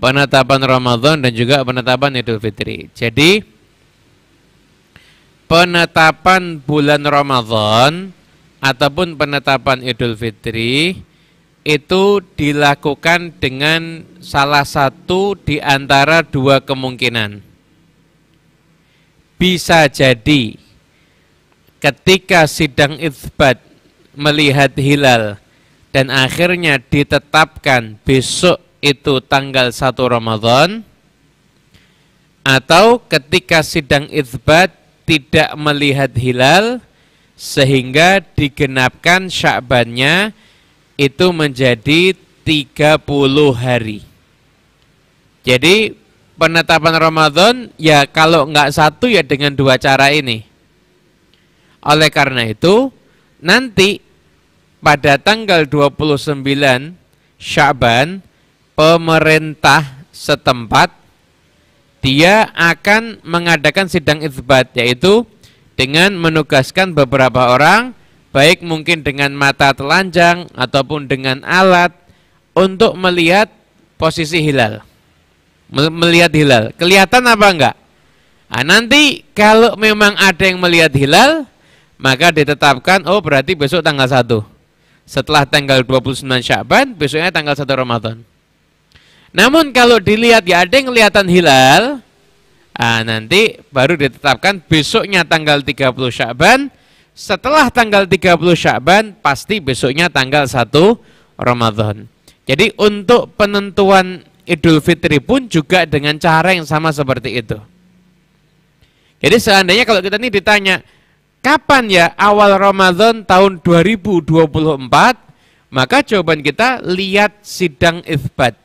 penetapan Ramadan dan juga penetapan Idul Fitri. Jadi penetapan bulan Ramadan ataupun penetapan Idul Fitri itu dilakukan dengan salah satu di antara dua kemungkinan. Bisa jadi ketika sidang isbat melihat hilal dan akhirnya ditetapkan besok itu tanggal 1 Ramadan atau ketika sidang isbat tidak melihat hilal sehingga digenapkan syakbannya itu menjadi 30 hari. Jadi penetapan Ramadan ya kalau enggak satu ya dengan dua cara ini. Oleh karena itu nanti pada tanggal 29 Syaban pemerintah setempat dia akan mengadakan sidang isbat yaitu dengan menugaskan beberapa orang baik mungkin dengan mata telanjang ataupun dengan alat untuk melihat posisi hilal melihat hilal kelihatan apa enggak nah, nanti kalau memang ada yang melihat hilal maka ditetapkan oh berarti besok tanggal satu setelah tanggal 29 Syaban besoknya tanggal satu Ramadan namun kalau dilihat ya ada yang kelihatan hilal, ah, nanti baru ditetapkan besoknya tanggal 30 Syakban, setelah tanggal 30 Syakban pasti besoknya tanggal 1 Ramadan. Jadi untuk penentuan Idul Fitri pun juga dengan cara yang sama seperti itu. Jadi seandainya kalau kita ini ditanya, kapan ya awal Ramadan tahun 2024? Maka jawaban kita lihat sidang isbat.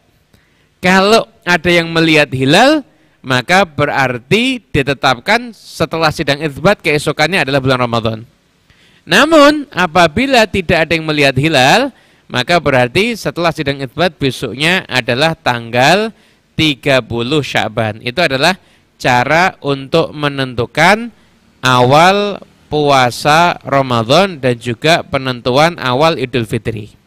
Kalau ada yang melihat hilal, maka berarti ditetapkan setelah sidang isbat keesokannya adalah bulan Ramadan. Namun apabila tidak ada yang melihat hilal, maka berarti setelah sidang isbat besoknya adalah tanggal 30 Syaban. Itu adalah cara untuk menentukan awal puasa Ramadan dan juga penentuan awal Idul Fitri.